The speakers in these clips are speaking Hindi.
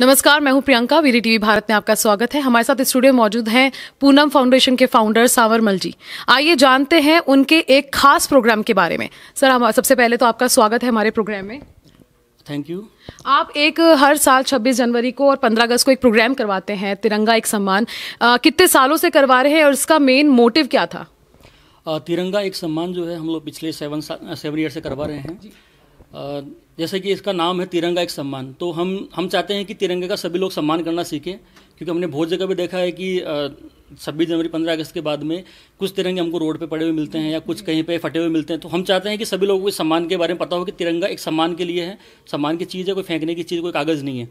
नमस्कार मैं हूं प्रियंका वीरी टीवी भारत में आपका स्वागत है हमारे साथ स्टूडियो मौजूद हैं पूनम फाउंडेशन के फाउंडर सावरमल जी आइए जानते हैं उनके एक खास प्रोग्राम के बारे में सर हम सबसे पहले तो आपका स्वागत है हमारे प्रोग्राम में थैंक यू आप एक हर साल 26 जनवरी को और 15 अगस्त को एक प्रोग्राम करवाते हैं तिरंगा एक सम्मान कितने सालों से करवा रहे हैं और इसका मेन मोटिव क्या था तिरंगा एक सम्मान जो है हम लोग पिछले सेवन सेवन ईयर से करवा रहे हैं जैसे कि इसका नाम है तिरंगा एक सम्मान तो हम हम चाहते हैं कि तिरंगे का सभी लोग सम्मान करना सीखें क्योंकि हमने बहुत जगह भी देखा है कि छब्बीस जनवरी पंद्रह अगस्त के बाद में कुछ तिरंगे हमको रोड पे पड़े हुए मिलते हैं या कुछ कहीं पे फटे हुए मिलते हैं तो हम चाहते हैं कि सभी लोगों को सम्मान के बारे में पता हो कि तिरंगा एक सम्मान के लिए है सम्मान की चीज़ है कोई फेंकने की चीज़ कोई कागज़ नहीं है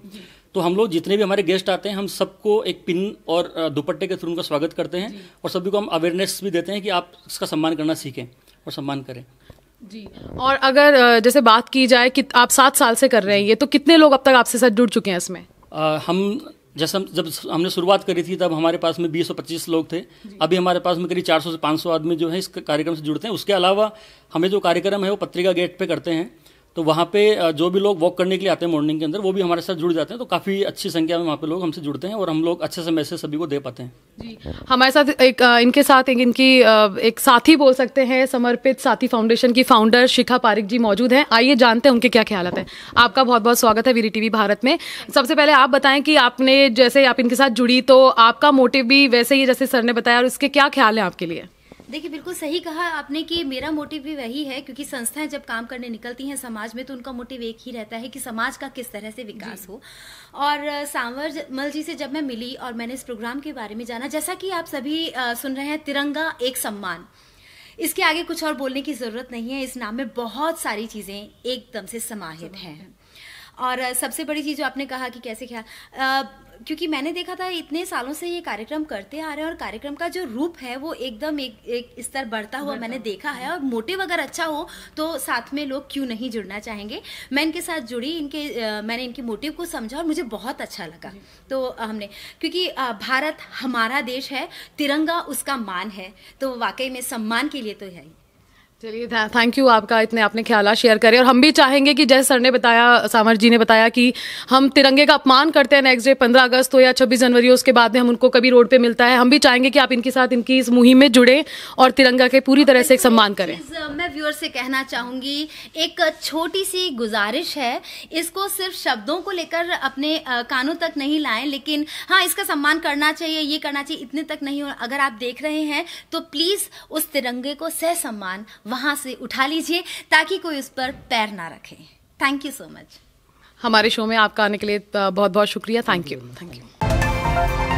तो हम लोग जितने भी हमारे गेस्ट आते हैं हम सबको एक पिन और दुपट्टे के थ्रू उनका स्वागत करते हैं और सभी को हम अवेयरनेस भी देते हैं कि आप इसका सम्मान करना सीखें और सम्मान करें जी और अगर जैसे बात की जाए कि आप सात साल से कर रहे हैं ये तो कितने लोग अब तक आपसे साथ जुड़ चुके हैं इसमें आ, हम जैसे हम जब हमने शुरुआत करी थी तब हमारे पास में 20 और लोग थे अभी हमारे पास में करीब 400 से 500 आदमी जो है इस कार्यक्रम से जुड़ते हैं उसके अलावा हमें जो कार्यक्रम है वो पत्रिका गेट पे करते हैं तो वहाँ पे जो भी लोग वॉक करने के लिए आते हैं मॉर्निंग के अंदर वो भी हमारे साथ जुड़ जाते हैं तो काफ़ी अच्छी संख्या में वहाँ पे लोग हमसे जुड़ते हैं और हम लोग अच्छे से मैसेज सभी को दे पाते हैं जी हमारे साथ एक इनके साथ एक इनकी एक साथी बोल सकते हैं समर्पित साथी फाउंडेशन की फाउंडर शिखा पारिक जी मौजूद हैं आइए जानते हैं उनके क्या ख्याल है आपका बहुत बहुत स्वागत है वीरी टीवी भारत में सबसे पहले आप बताएं कि आपने जैसे आप इनके साथ जुड़ी तो आपका मोटिव भी वैसे ही जैसे सर ने बताया और इसके क्या ख्याल है आपके लिए देखिए बिल्कुल सही कहा आपने कि मेरा मोटिव भी वही है क्योंकि संस्थाएं जब काम करने निकलती हैं समाज में तो उनका मोटिव एक ही रहता है कि समाज का किस तरह से विकास हो और सांवर मल जी से जब मैं मिली और मैंने इस प्रोग्राम के बारे में जाना जैसा कि आप सभी सुन रहे हैं तिरंगा एक सम्मान इसके आगे कुछ और बोलने की जरूरत नहीं है इस नाम में बहुत सारी चीजें एकदम से समाहित हैं और सबसे बड़ी चीज जो आपने कहा कि कैसे ख्याल क्योंकि मैंने देखा था इतने सालों से ये कार्यक्रम करते आ रहे हैं और कार्यक्रम का जो रूप है वो एकदम एक, एक स्तर बढ़ता हुआ मैंने देखा है हम्म। और मोटिव अगर अच्छा हो तो साथ में लोग क्यों नहीं जुड़ना चाहेंगे मैं इनके साथ जुड़ी इनके मैंने इनके मोटिव को समझा और मुझे बहुत अच्छा लगा तो हमने क्योंकि भारत हमारा देश है तिरंगा उसका मान है तो वाकई में सम्मान के लिए तो है चलिए थैंक यू आपका इतने आपने ख्याल शेयर करें और हम भी चाहेंगे कि जैसे सर ने बताया सामर जी ने बताया कि हम तिरंगे का अपमान करते हैं नेक्स्ट डे पंद्रह अगस्त हो तो या छब्बीस जनवरी हो उसके बाद में हम उनको कभी रोड पे मिलता है हम भी चाहेंगे कि आप इनके साथ इनकी इस मुहिम में जुड़े और तिरंगा के पूरी तरह से सम्मान करें uh, मैं व्यूअर से कहना चाहूंगी एक छोटी सी गुजारिश है इसको सिर्फ शब्दों को लेकर अपने uh, कानों तक नहीं लाए लेकिन हाँ इसका सम्मान करना चाहिए ये करना चाहिए इतने तक नहीं अगर आप देख रहे हैं तो प्लीज़ उस तिरंगे को सह सम्मान वहां से उठा लीजिए ताकि कोई उस पर पैर ना रखे थैंक यू सो मच हमारे शो में आपका आने के लिए बहुत बहुत शुक्रिया थैंक यू थैंक यू